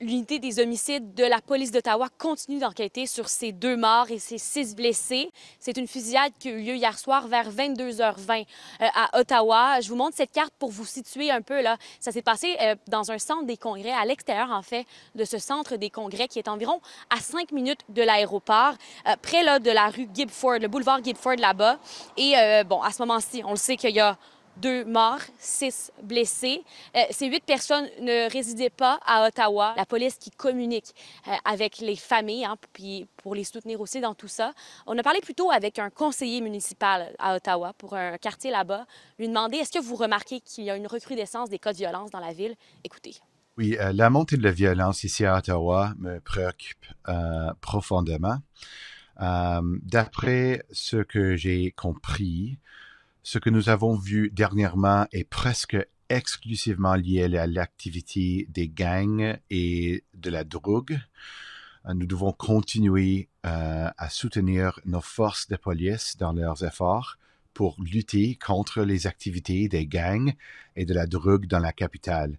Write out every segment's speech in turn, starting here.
L'unité des homicides de la police d'Ottawa continue d'enquêter sur ces deux morts et ces six blessés. C'est une fusillade qui a eu lieu hier soir vers 22h20 euh, à Ottawa. Je vous montre cette carte pour vous situer un peu là. Ça s'est passé euh, dans un centre des congrès, à l'extérieur en fait de ce centre des congrès qui est environ à cinq minutes de l'aéroport, euh, près là de la rue Gibford, le boulevard Gibford là-bas. Et bon, à ce moment-ci, on le sait qu'il y a deux morts, six blessés. Euh, ces huit personnes ne résidaient pas à Ottawa. La police qui communique euh, avec les familles, hein, puis pour les soutenir aussi dans tout ça. On a parlé plus tôt avec un conseiller municipal à Ottawa pour un quartier là-bas, lui demander est-ce que vous remarquez qu'il y a une recrudescence des cas de violence dans la ville Écoutez. Oui, euh, la montée de la violence ici à Ottawa me préoccupe profondément. D'après ce que j'ai compris, ce que nous avons vu dernièrement est presque exclusivement lié à l'activité des gangs et de la drogue. Euh, nous devons continuer euh, à soutenir nos forces de police dans leurs efforts pour lutter contre les activités des gangs et de la drogue dans la capitale.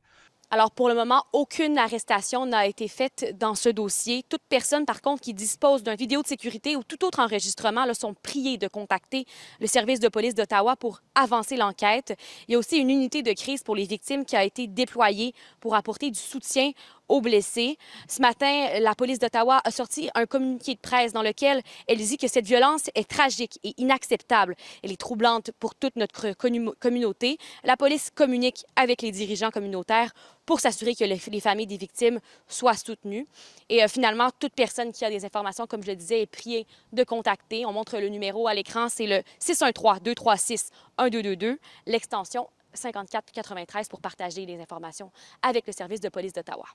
Alors, pour le moment, aucune arrestation n'a été faite dans ce dossier. Toute personne, par contre, qui dispose d'un vidéo de sécurité ou tout autre enregistrement là, sont priées de contacter le service de police d'Ottawa pour avancer l'enquête. Il y a aussi une unité de crise pour les victimes qui a été déployée pour apporter du soutien aux blessés. Ce matin, la police d'Ottawa a sorti un communiqué de presse dans lequel elle dit que cette violence est tragique et inacceptable. Elle est troublante pour toute notre communauté. La police communique avec les dirigeants communautaires pour s'assurer que les familles des victimes soient soutenues. Et euh, finalement, toute personne qui a des informations, comme je le disais, est priée de contacter. On montre le numéro à l'écran, c'est le 613-236-1222, l'extension 5493 pour partager les informations avec le service de police d'Ottawa.